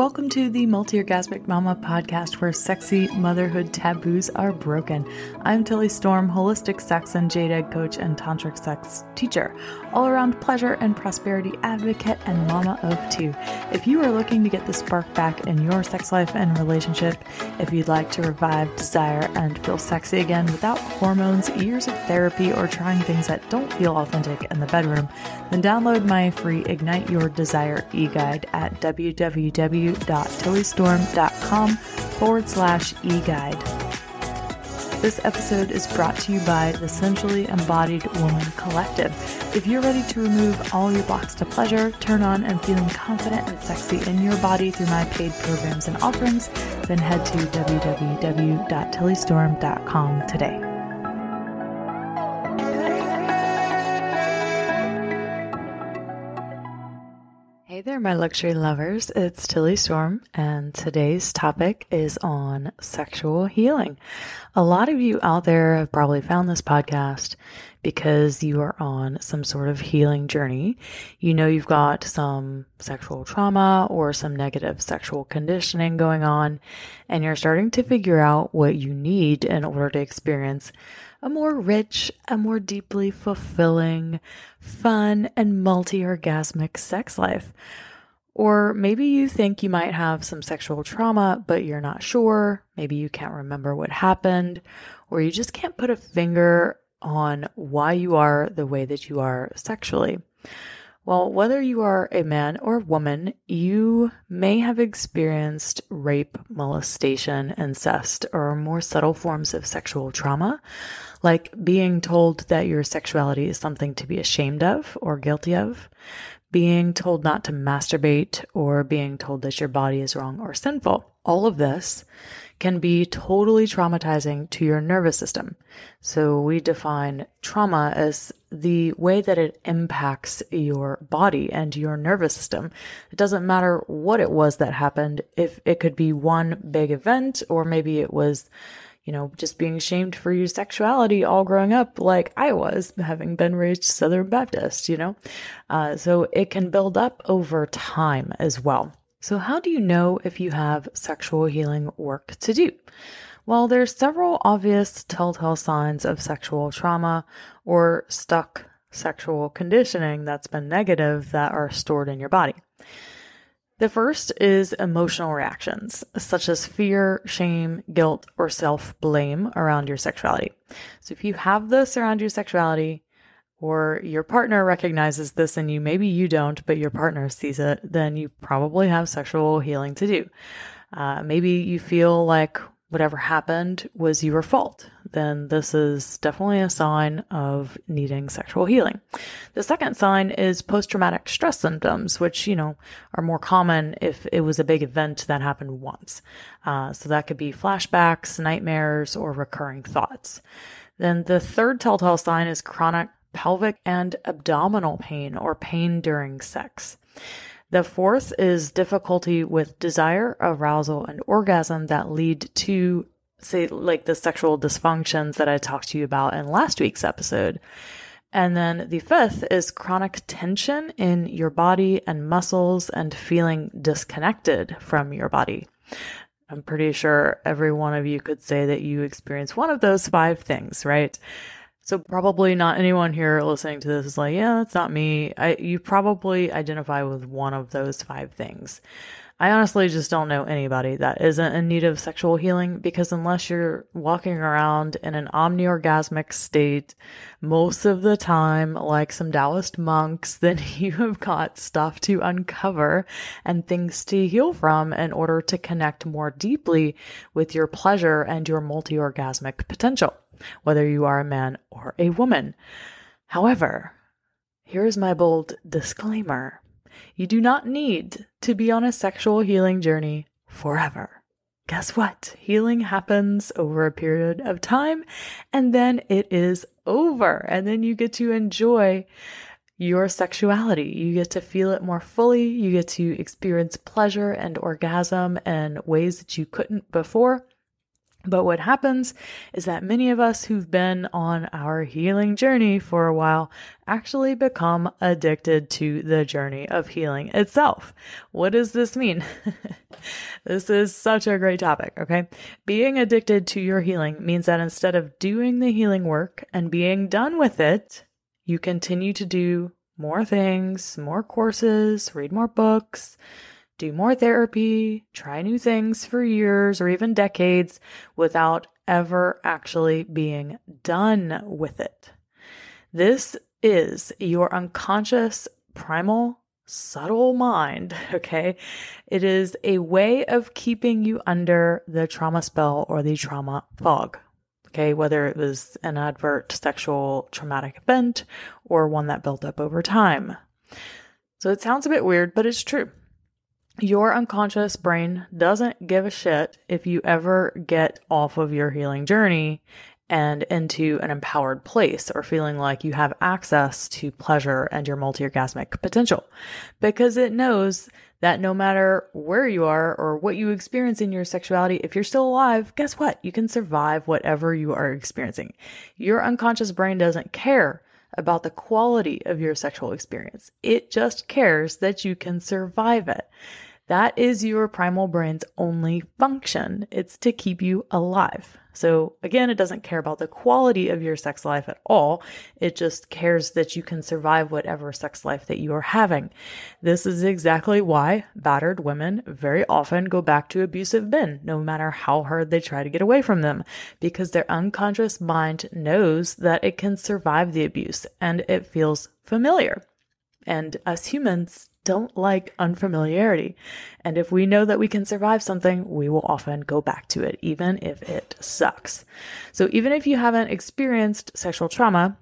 Welcome to the Multi Orgasmic Mama podcast, where sexy motherhood taboos are broken. I'm Tilly Storm, holistic sex and jade egg coach and tantric sex teacher, all around pleasure and prosperity advocate, and mama of two. If you are looking to get the spark back in your sex life and relationship, if you'd like to revive desire and feel sexy again without hormones, years of therapy, or trying things that don't feel authentic in the bedroom, then download my free Ignite Your Desire e guide at www www.tillystorm.com forward slash e-guide. This episode is brought to you by the Centrally Embodied Woman Collective. If you're ready to remove all your blocks to pleasure, turn on and feeling confident and sexy in your body through my paid programs and offerings, then head to www.tillystorm.com today. Hey there, my luxury lovers. It's Tilly Storm, and today's topic is on sexual healing. A lot of you out there have probably found this podcast because you are on some sort of healing journey. You know, you've got some sexual trauma or some negative sexual conditioning going on, and you're starting to figure out what you need in order to experience a more rich, a more deeply fulfilling, fun, and multi orgasmic sex life. Or maybe you think you might have some sexual trauma, but you're not sure. Maybe you can't remember what happened, or you just can't put a finger on why you are the way that you are sexually. Well, whether you are a man or woman, you may have experienced rape, molestation, incest, or more subtle forms of sexual trauma like being told that your sexuality is something to be ashamed of or guilty of, being told not to masturbate, or being told that your body is wrong or sinful. All of this can be totally traumatizing to your nervous system. So, we define trauma as the way that it impacts your body and your nervous system. It doesn't matter what it was that happened, if it could be one big event, or maybe it was you know, just being shamed for your sexuality all growing up, like I was, having been raised Southern Baptist, you know? Uh, so it can build up over time as well. So, how do you know if you have sexual healing work to do? Well, there's several obvious telltale signs of sexual trauma or stuck sexual conditioning that's been negative that are stored in your body. The first is emotional reactions, such as fear, shame, guilt, or self blame around your sexuality. So, if you have this around your sexuality, or your partner recognizes this and you maybe you don't, but your partner sees it, then you probably have sexual healing to do. Uh, maybe you feel like whatever happened was your fault, then this is definitely a sign of needing sexual healing. The second sign is post traumatic stress symptoms, which, you know, are more common if it was a big event that happened once. Uh, so that could be flashbacks, nightmares, or recurring thoughts. Then the third telltale sign is chronic pelvic and abdominal pain or pain during sex. The fourth is difficulty with desire, arousal, and orgasm that lead to, say, like the sexual dysfunctions that I talked to you about in last week's episode. And then the fifth is chronic tension in your body and muscles and feeling disconnected from your body. I'm pretty sure every one of you could say that you experience one of those five things, right? So probably not anyone here listening to this is like, yeah, that's not me. I you probably identify with one of those five things. I honestly just don't know anybody that isn't in need of sexual healing because unless you're walking around in an omni-orgasmic state most of the time, like some Taoist monks, then you have got stuff to uncover and things to heal from in order to connect more deeply with your pleasure and your multi-orgasmic potential whether you are a man or a woman. However, here is my bold disclaimer you do not need to be on a sexual healing journey forever. Guess what? Healing happens over a period of time and then it is over. And then you get to enjoy your sexuality. You get to feel it more fully. You get to experience pleasure and orgasm in ways that you couldn't before. But what happens is that many of us who've been on our healing journey for a while actually become addicted to the journey of healing itself. What does this mean? this is such a great topic, okay? Being addicted to your healing means that instead of doing the healing work and being done with it, you continue to do more things, more courses, read more books, do more therapy, try new things for years or even decades without ever actually being done with it. This is your unconscious, primal, subtle mind, okay? It is a way of keeping you under the trauma spell or the trauma fog. Okay, whether it was an advert sexual traumatic event or one that built up over time. So it sounds a bit weird, but it's true your unconscious brain doesn't give a shit if you ever get off of your healing journey and into an empowered place or feeling like you have access to pleasure and your multi-orgasmic potential because it knows that no matter where you are or what you experience in your sexuality, if you're still alive, guess what? You can survive whatever you are experiencing. Your unconscious brain doesn't care about the quality of your sexual experience. It just cares that you can survive it. That is your primal brain's only function. It's to keep you alive. So, again, it doesn't care about the quality of your sex life at all. It just cares that you can survive whatever sex life that you are having. This is exactly why battered women very often go back to abusive men, no matter how hard they try to get away from them, because their unconscious mind knows that it can survive the abuse and it feels familiar. And as humans, don't like unfamiliarity. And if we know that we can survive something, we will often go back to it, even if it sucks. So, even if you haven't experienced sexual trauma,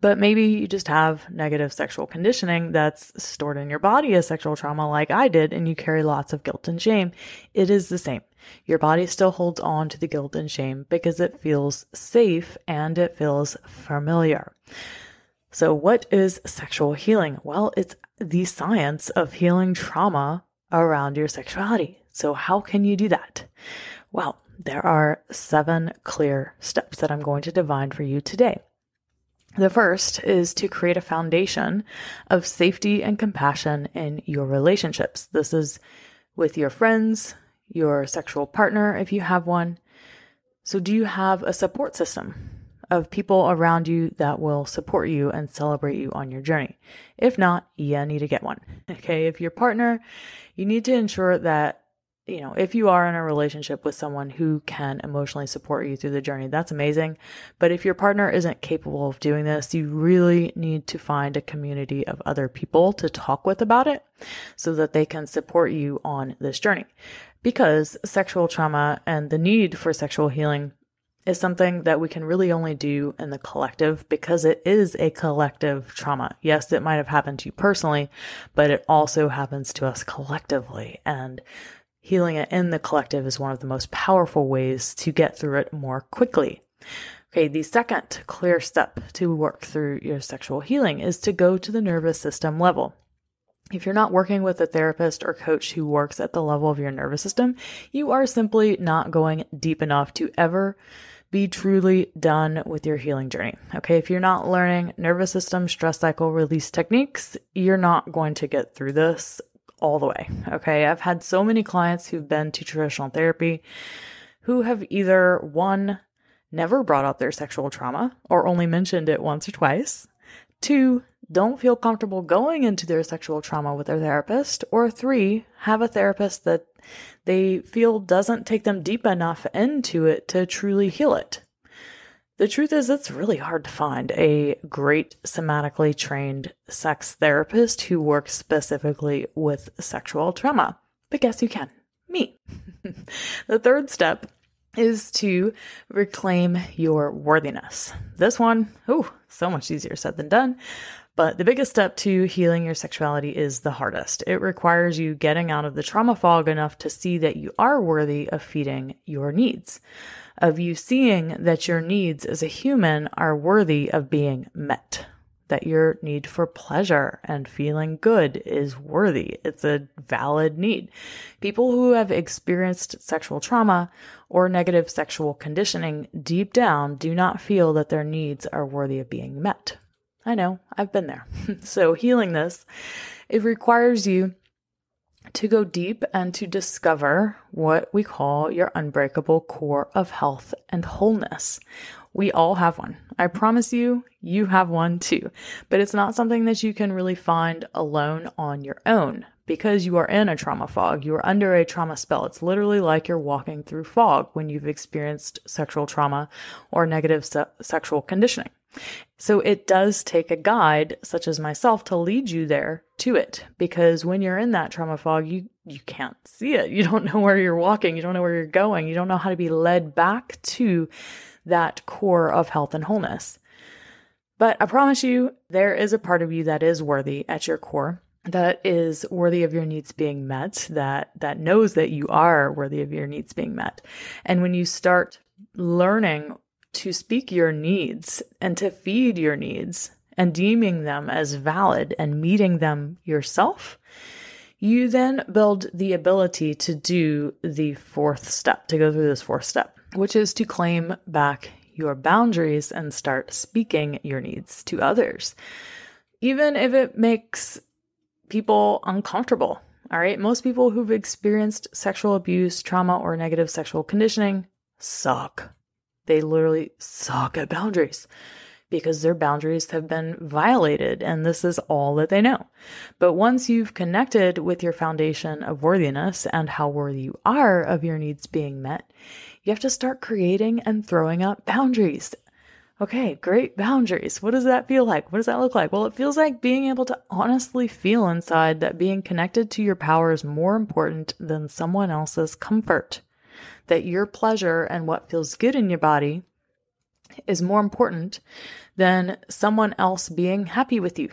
but maybe you just have negative sexual conditioning that's stored in your body as sexual trauma, like I did, and you carry lots of guilt and shame. It is the same. Your body still holds on to the guilt and shame because it feels safe and it feels familiar. So, what is sexual healing? Well, it's the science of healing trauma around your sexuality. So, how can you do that? Well, there are seven clear steps that I'm going to divine for you today. The first is to create a foundation of safety and compassion in your relationships. This is with your friends, your sexual partner, if you have one. So, do you have a support system? of people around you that will support you and celebrate you on your journey. If not, you need to get one. Okay. If your partner, you need to ensure that, you know, if you are in a relationship with someone who can emotionally support you through the journey, that's amazing. But if your partner isn't capable of doing this, you really need to find a community of other people to talk with about it so that they can support you on this journey because sexual trauma and the need for sexual healing is something that we can really only do in the collective because it is a collective trauma. Yes, it might have happened to you personally, but it also happens to us collectively. And healing it in the collective is one of the most powerful ways to get through it more quickly. Okay, the second clear step to work through your sexual healing is to go to the nervous system level. If you're not working with a therapist or coach who works at the level of your nervous system, you are simply not going deep enough to ever be truly done with your healing journey. Okay. If you're not learning nervous system stress cycle release techniques, you're not going to get through this all the way. Okay. I've had so many clients who've been to traditional therapy who have either one, never brought up their sexual trauma or only mentioned it once or twice, two, don't feel comfortable going into their sexual trauma with their therapist, or three, have a therapist that they feel doesn't take them deep enough into it to truly heal it. The truth is, it's really hard to find a great somatically trained sex therapist who works specifically with sexual trauma. But guess who can? Me. the third step is to reclaim your worthiness. This one, oh, so much easier said than done, but the biggest step to healing your sexuality is the hardest. It requires you getting out of the trauma fog enough to see that you are worthy of feeding your needs, of you seeing that your needs as a human are worthy of being met, that your need for pleasure and feeling good is worthy. It's a valid need. People who have experienced sexual trauma or negative sexual conditioning deep down do not feel that their needs are worthy of being met. I know, I've been there. so, healing this, it requires you to go deep and to discover what we call your unbreakable core of health and wholeness. We all have one. I promise you, you have one too. But it's not something that you can really find alone on your own because you are in a trauma fog. You are under a trauma spell. It's literally like you're walking through fog when you've experienced sexual trauma or negative se- sexual conditioning. So it does take a guide such as myself to lead you there to it because when you're in that trauma fog, you you can't see it. You don't know where you're walking, you don't know where you're going, you don't know how to be led back to that core of health and wholeness. But I promise you, there is a part of you that is worthy at your core that is worthy of your needs being met that that knows that you are worthy of your needs being met and when you start learning to speak your needs and to feed your needs and deeming them as valid and meeting them yourself you then build the ability to do the fourth step to go through this fourth step which is to claim back your boundaries and start speaking your needs to others even if it makes people uncomfortable. All right. Most people who've experienced sexual abuse, trauma, or negative sexual conditioning suck. They literally suck at boundaries because their boundaries have been violated and this is all that they know. But once you've connected with your foundation of worthiness and how worthy you are of your needs being met, you have to start creating and throwing up boundaries okay, great boundaries. What does that feel like? What does that look like? Well, it feels like being able to honestly feel inside that being connected to your power is more important than someone else's comfort, that your pleasure and what feels good in your body is more important than someone else being happy with you.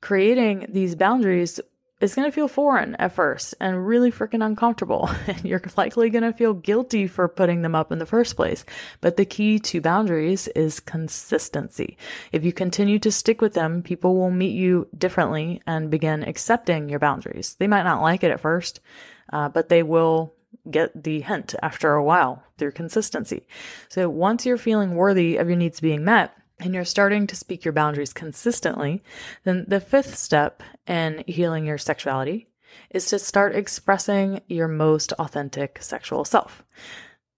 Creating these boundaries it's going to feel foreign at first and really freaking uncomfortable. And you're likely going to feel guilty for putting them up in the first place. But the key to boundaries is consistency. If you continue to stick with them, people will meet you differently and begin accepting your boundaries. They might not like it at first, uh, but they will get the hint after a while through consistency. So once you're feeling worthy of your needs being met, and you're starting to speak your boundaries consistently, then the fifth step in healing your sexuality is to start expressing your most authentic sexual self.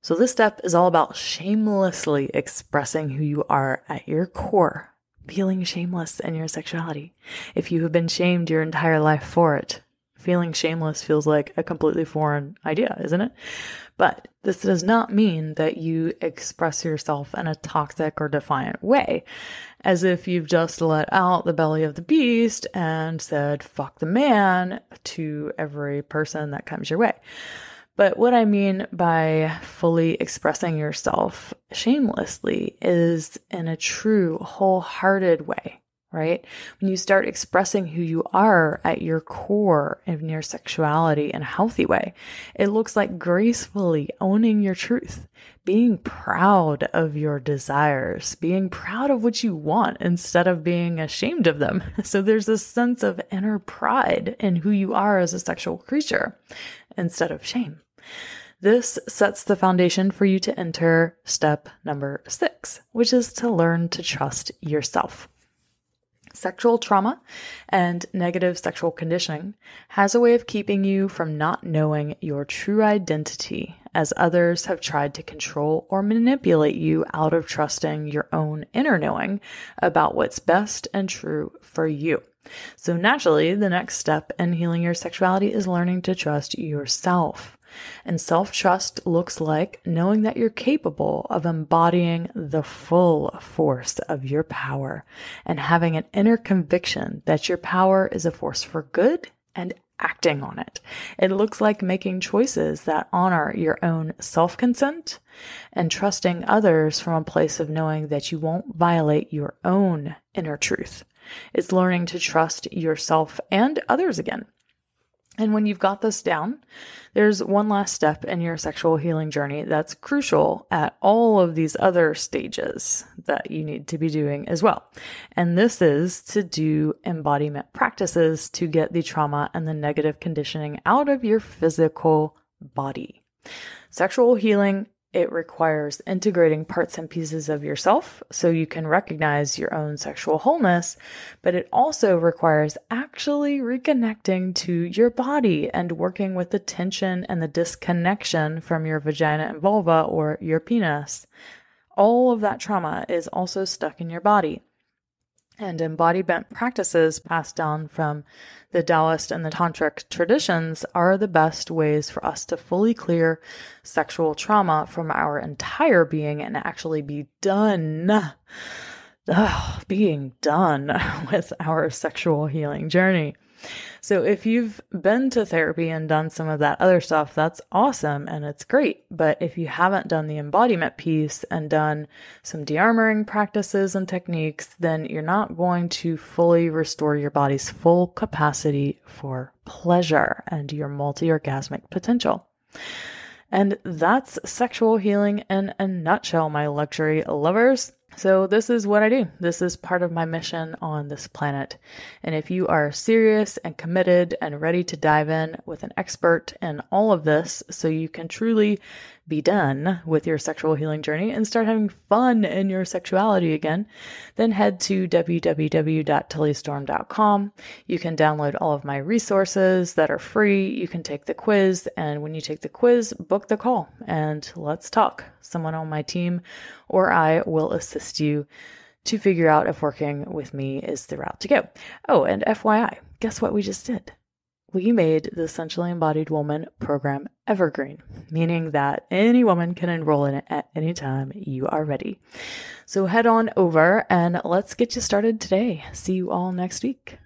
So, this step is all about shamelessly expressing who you are at your core, feeling shameless in your sexuality. If you have been shamed your entire life for it, Feeling shameless feels like a completely foreign idea, isn't it? But this does not mean that you express yourself in a toxic or defiant way, as if you've just let out the belly of the beast and said, fuck the man to every person that comes your way. But what I mean by fully expressing yourself shamelessly is in a true, wholehearted way right? When you start expressing who you are at your core in your sexuality in a healthy way, it looks like gracefully owning your truth, being proud of your desires, being proud of what you want instead of being ashamed of them. So there's this sense of inner pride in who you are as a sexual creature instead of shame. This sets the foundation for you to enter step number six, which is to learn to trust yourself. Sexual trauma and negative sexual conditioning has a way of keeping you from not knowing your true identity as others have tried to control or manipulate you out of trusting your own inner knowing about what's best and true for you. So, naturally, the next step in healing your sexuality is learning to trust yourself. And self trust looks like knowing that you're capable of embodying the full force of your power and having an inner conviction that your power is a force for good and acting on it. It looks like making choices that honor your own self consent and trusting others from a place of knowing that you won't violate your own inner truth. It's learning to trust yourself and others again. And when you've got this down, there's one last step in your sexual healing journey that's crucial at all of these other stages that you need to be doing as well. And this is to do embodiment practices to get the trauma and the negative conditioning out of your physical body. Sexual healing it requires integrating parts and pieces of yourself so you can recognize your own sexual wholeness, but it also requires actually reconnecting to your body and working with the tension and the disconnection from your vagina and vulva or your penis. All of that trauma is also stuck in your body and embodiment practices passed down from the Taoist and the Tantric traditions are the best ways for us to fully clear sexual trauma from our entire being and actually be done. Ugh, being done with our sexual healing journey. So if you've been to therapy and done some of that other stuff, that's awesome and it's great. But if you haven't done the embodiment piece and done some dearmoring practices and techniques, then you're not going to fully restore your body's full capacity for pleasure and your multi orgasmic potential. And that's sexual healing in a nutshell, my luxury lovers. So, this is what I do. This is part of my mission on this planet. And if you are serious and committed and ready to dive in with an expert in all of this so you can truly be done with your sexual healing journey and start having fun in your sexuality again, then head to www.tillystorm.com. You can download all of my resources that are free. You can take the quiz. And when you take the quiz, book the call and let's talk. Someone on my team or I will assist you to figure out if working with me is the route to go. Oh, and FYI, guess what we just did? we made the Essentially Embodied Woman program evergreen, meaning that any woman can enroll in it at any time you are ready. So head on over and let's get you started today. See you all next week.